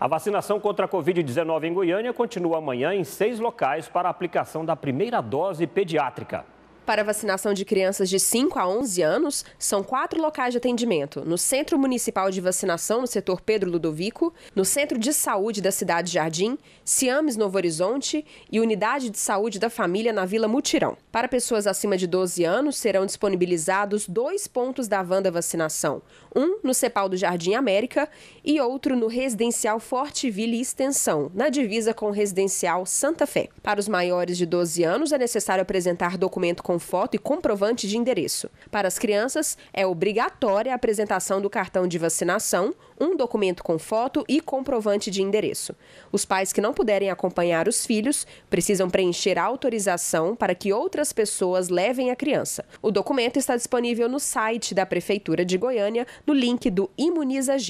A vacinação contra a Covid-19 em Goiânia continua amanhã em seis locais para a aplicação da primeira dose pediátrica. Para vacinação de crianças de 5 a 11 anos, são quatro locais de atendimento: no Centro Municipal de Vacinação, no setor Pedro Ludovico, no Centro de Saúde da Cidade Jardim, Ciames Novo Horizonte e Unidade de Saúde da Família na Vila Mutirão. Para pessoas acima de 12 anos, serão disponibilizados dois pontos da Vanda Vacinação: um no Cepal do Jardim América e outro no Residencial Forte Vila e Extensão, na divisa com o Residencial Santa Fé. Para os maiores de 12 anos, é necessário apresentar documento com foto e comprovante de endereço. Para as crianças, é obrigatória a apresentação do cartão de vacinação, um documento com foto e comprovante de endereço. Os pais que não puderem acompanhar os filhos precisam preencher a autorização para que outras pessoas levem a criança. O documento está disponível no site da Prefeitura de Goiânia, no link do Imuniza